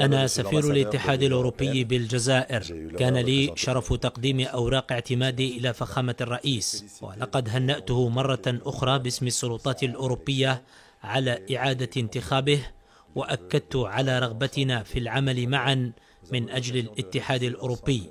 أنا سفير الاتحاد الأوروبي بالجزائر كان لي شرف تقديم أوراق اعتمادي إلى فخامة الرئيس ولقد هنأته مرة أخرى باسم السلطات الأوروبية على إعادة انتخابه وأكدت على رغبتنا في العمل معا من أجل الاتحاد الأوروبي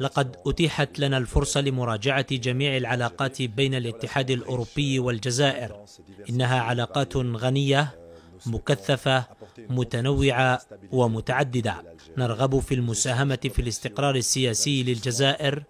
لقد أتيحت لنا الفرصة لمراجعة جميع العلاقات بين الاتحاد الأوروبي والجزائر إنها علاقات غنية مكثفة متنوعة ومتعددة نرغب في المساهمة في الاستقرار السياسي للجزائر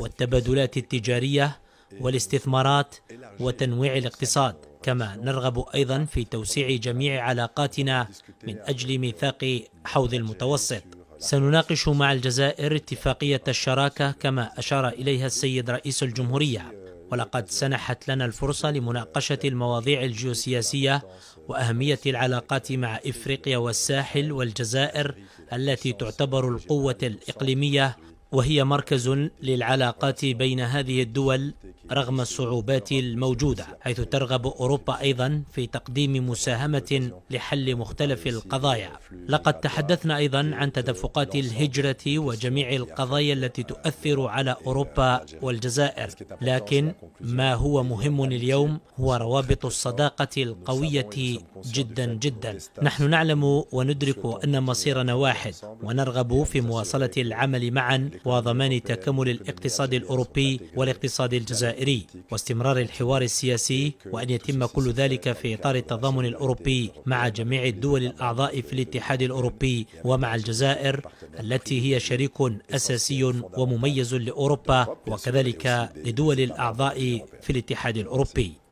والتبادلات التجارية والاستثمارات وتنويع الاقتصاد كما نرغب أيضا في توسيع جميع علاقاتنا من أجل ميثاق حوض المتوسط سنناقش مع الجزائر اتفاقية الشراكة كما أشار إليها السيد رئيس الجمهورية ولقد سنحت لنا الفرصة لمناقشة المواضيع الجيوسياسية وأهمية العلاقات مع إفريقيا والساحل والجزائر التي تعتبر القوة الإقليمية وهي مركز للعلاقات بين هذه الدول رغم الصعوبات الموجودة حيث ترغب أوروبا أيضا في تقديم مساهمة لحل مختلف القضايا لقد تحدثنا أيضا عن تدفقات الهجرة وجميع القضايا التي تؤثر على أوروبا والجزائر لكن ما هو مهم اليوم هو روابط الصداقة القوية جدا جدا نحن نعلم وندرك أن مصيرنا واحد ونرغب في مواصلة العمل معا وضمان تكامل الاقتصاد الأوروبي والاقتصاد الجزائري واستمرار الحوار السياسي وأن يتم كل ذلك في إطار التضامن الأوروبي مع جميع الدول الأعضاء في الاتحاد الأوروبي ومع الجزائر التي هي شريك أساسي ومميز لأوروبا وكذلك لدول الأعضاء في الاتحاد الأوروبي